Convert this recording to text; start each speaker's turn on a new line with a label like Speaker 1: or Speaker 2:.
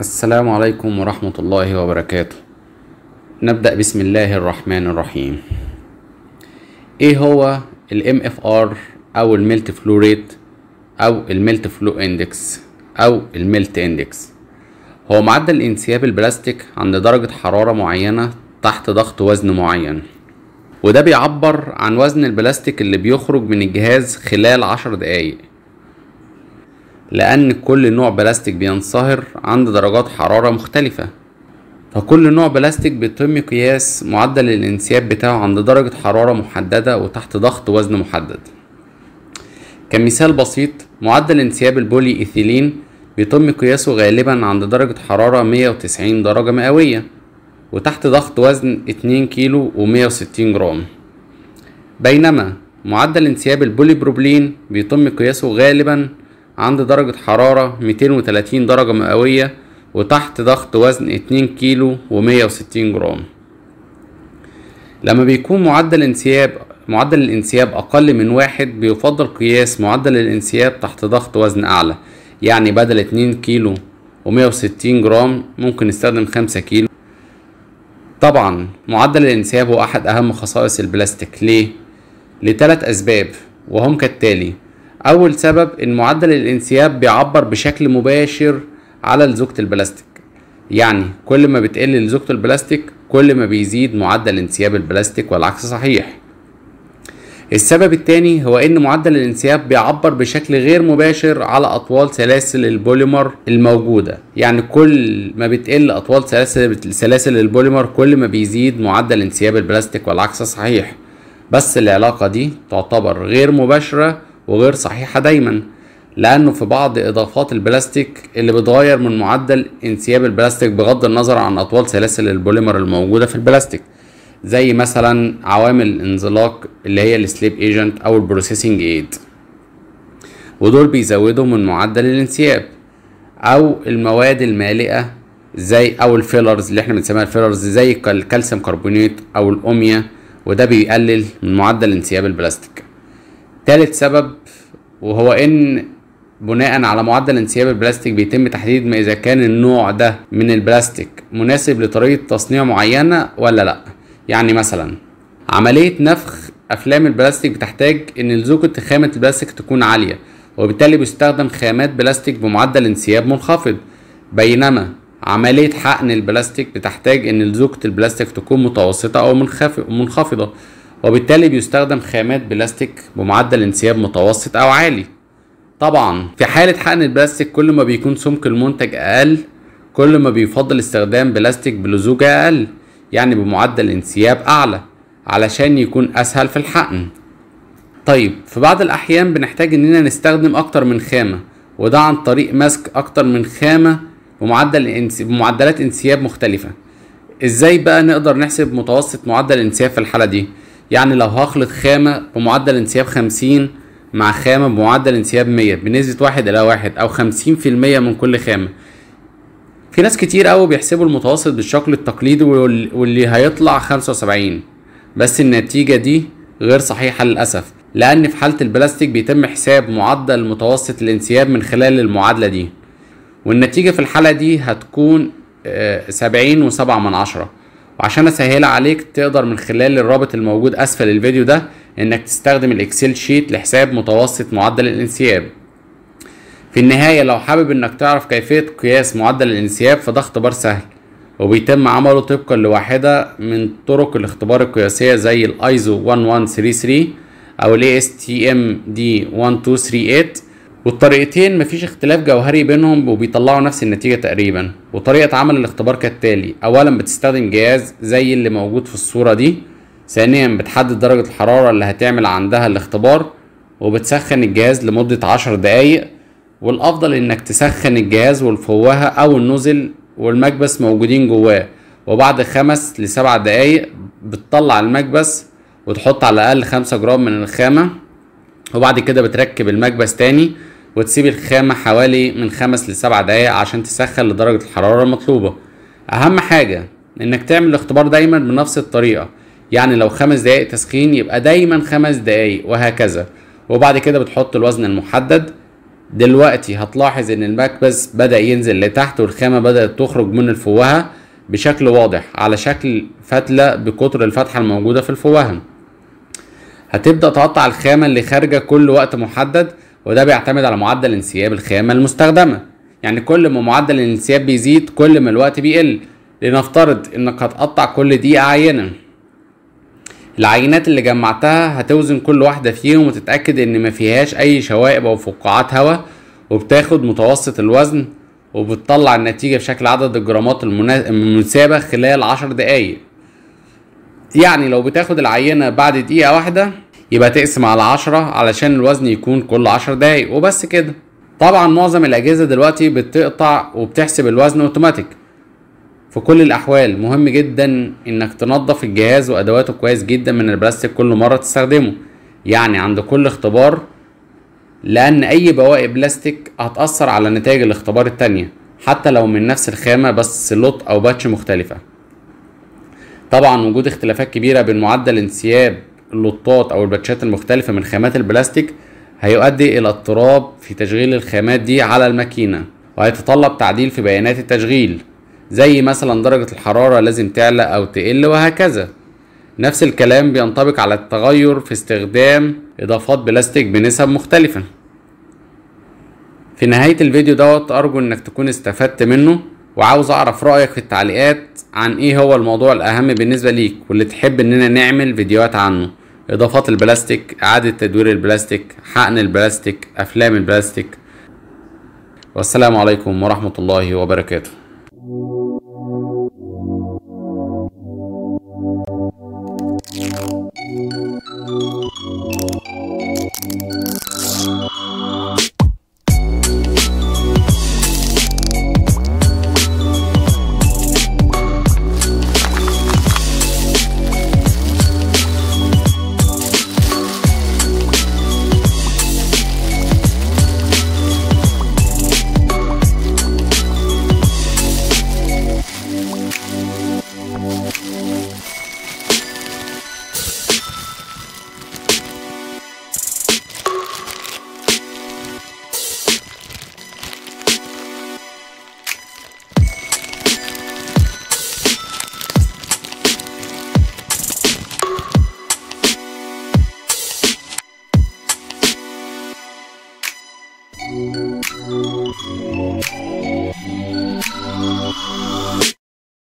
Speaker 1: السلام عليكم ورحمة الله وبركاته نبدأ بسم الله الرحمن الرحيم ايه هو ال MFR او الملت فلو ريت او الملت فلو اندكس او الملت اندكس هو معدل انسياب البلاستيك عند درجة حرارة معينة تحت ضغط وزن معين وده بيعبر عن وزن البلاستيك اللي بيخرج من الجهاز خلال عشر دقايق لأن كل نوع بلاستيك بينصهر عند درجات حرارة مختلفة فكل نوع بلاستيك بيتم قياس معدل الانسياب بتاعه عند درجة حرارة محددة وتحت ضغط وزن محدد كمثال بسيط معدل انسياب البولي إيثيلين بيتم قياسه غالبا عند درجة حرارة 190 درجة مئوية وتحت ضغط وزن 2 كيلو و160 جرام بينما معدل انسياب البولي بروبلين بيتم قياسه غالبا عند درجة حرارة 230 درجة مئوية وتحت ضغط وزن 2 كيلو و160 جرام لما بيكون معدل انسياب معدل الانسياب أقل من واحد بيفضل قياس معدل الانسياب تحت ضغط وزن أعلى يعني بدل 2 كيلو و160 جرام ممكن نستخدم 5 كيلو طبعا معدل الانسياب هو أحد أهم خصائص البلاستيك ليه؟ لثلاث أسباب وهم كالتالي اول سبب ان معدل الانسياب بيعبر بشكل مباشر على لزوجة البلاستيك يعني كل ما بتقل لزوجة البلاستيك كل ما بيزيد معدل انسياب البلاستيك والعكس صحيح السبب الثاني هو ان معدل الانسياب بيعبر بشكل غير مباشر على اطوال سلاسل البوليمر الموجوده يعني كل ما بتقل اطوال سلاسل سلاسل البوليمر كل ما بيزيد معدل انسياب البلاستيك والعكس صحيح بس العلاقه دي تعتبر غير مباشره وغير صحيحة دايما لأنه في بعض إضافات البلاستيك اللي بتغير من معدل انسياب البلاستيك بغض النظر عن أطوال سلاسل البوليمر الموجودة في البلاستيك زي مثلا عوامل الانزلاق اللي هي السليب ايجنت أو البروسيسنج ايد ودول بيزودوا من معدل الانسياب أو المواد المالئة زي أو الفيلرز اللي احنا بنسميها الفيلرز زي الكالسيوم كربونيت أو الأوميا وده بيقلل من معدل انسياب البلاستيك تالت سبب وهو ان بناء على معدل انسياب البلاستيك بيتم تحديد ما اذا كان النوع ده من البلاستيك مناسب لطريقه تصنيع معينه ولا لا يعني مثلا عمليه نفخ افلام البلاستيك بتحتاج ان لزوجة خامه البلاستيك تكون عاليه وبالتالي بيستخدم خامات بلاستيك بمعدل انسياب منخفض بينما عمليه حقن البلاستيك بتحتاج ان لزوجة البلاستيك تكون متوسطه او منخفضه وبالتالي بيستخدم خامات بلاستيك بمعدل انسياب متوسط أو عالي طبعا في حالة حقن البلاستيك كل ما بيكون سمك المنتج أقل كل ما بيفضل استخدام بلاستيك بلزوجة أقل يعني بمعدل انسياب أعلى علشان يكون أسهل في الحقن طيب في بعض الأحيان بنحتاج إننا نستخدم أكتر من خامة وده عن طريق مسك أكتر من خامة بمعدل انس... بمعدلات انسياب مختلفة إزاي بقى نقدر نحسب متوسط معدل انسياب في الحالة دي؟ يعني لو هخلط خامة بمعدل انسياب خمسين مع خامة بمعدل انسياب مية بنسبة واحد إلى واحد أو خمسين في المية من كل خامة في ناس كتير قوي بيحسبوا المتوسط بالشكل التقليدي واللي هيطلع خمسة وسبعين بس النتيجة دي غير صحيحة للأسف لأن في حالة البلاستيك بيتم حساب معدل متوسط الانسياب من خلال المعادلة دي والنتيجة في الحالة دي هتكون آه، سبعين وسبعة من عشرة وعشان اسهلها عليك تقدر من خلال الرابط الموجود اسفل الفيديو ده انك تستخدم الاكسل شيت لحساب متوسط معدل الانسياب في النهاية لو حابب انك تعرف كيفية قياس معدل الانسياب فده اختبار سهل وبيتم عمله طبقا لواحدة من طرق الاختبار القياسية زي الايزو 1133 او الاي اس تي ام دي 1238 والطريقتين مفيش اختلاف جوهري بينهم وبيطلعوا نفس النتيجة تقريبا وطريقة عمل الاختبار كالتالي أولا بتستخدم جهاز زي اللي موجود في الصورة دي ثانيا بتحدد درجة الحرارة اللي هتعمل عندها الاختبار وبتسخن الجهاز لمدة عشر دقايق والأفضل إنك تسخن الجهاز والفوهة أو النزل والمكبس موجودين جواه وبعد خمس لسبع دقايق بتطلع المكبس وتحط على الأقل خمسة جرام من الخامة وبعد كده بتركب المكبس تاني وتسيب الخامة حوالي من خمس لسبع دقايق عشان تسخن لدرجة الحرارة المطلوبة أهم حاجة إنك تعمل الاختبار دايما بنفس الطريقة يعني لو خمس دقايق تسخين يبقى دايما خمس دقايق وهكذا وبعد كده بتحط الوزن المحدد دلوقتي هتلاحظ ان المكبس بدأ ينزل لتحت والخامة بدأت تخرج من الفوهة بشكل واضح على شكل فتلة بكتر الفتحة الموجودة في الفوهة هتبدأ تقطع الخامة اللي خارجة كل وقت محدد وده بيعتمد على معدل انسياب الخامة المستخدمة يعني كل ما معدل الانسياب بيزيد كل ما الوقت بيقل لنفترض انك هتقطع كل دقيقة عينة العينات اللي جمعتها هتوزن كل واحدة فيهم وتتأكد ان ما فيهاش اي شوائب او فقاعات هواء وبتاخد متوسط الوزن وبتطلع النتيجة بشكل عدد الجرامات المناسبة خلال عشر دقايق يعني لو بتاخد العينة بعد دقيقة واحدة يبقى تقسم على 10 علشان الوزن يكون كل 10 دقايق وبس كده طبعا معظم الاجهزه دلوقتي بتقطع وبتحسب الوزن اوتوماتيك في كل الاحوال مهم جدا انك تنظف الجهاز وادواته كويس جدا من البلاستيك كل مره تستخدمه يعني عند كل اختبار لان اي بواقي بلاستيك هتاثر على نتائج الاختبار التانية حتى لو من نفس الخامه بس لوت او باتش مختلفه طبعا وجود اختلافات كبيره بين معدل انسياب اللطات او الباتشات المختلفه من خامات البلاستيك هيؤدي الى اضطراب في تشغيل الخامات دي على الماكينه وهيتطلب تعديل في بيانات التشغيل زي مثلا درجه الحراره لازم تعلى او تقل وهكذا نفس الكلام بينطبق على التغير في استخدام اضافات بلاستيك بنسب مختلفه في نهايه الفيديو دوت ارجو انك تكون استفدت منه وعاوز اعرف رايك في التعليقات عن ايه هو الموضوع الاهم بالنسبه ليك واللي تحب اننا نعمل فيديوهات عنه اضافات البلاستيك اعاده تدوير البلاستيك حقن البلاستيك افلام البلاستيك والسلام عليكم ورحمه الله وبركاته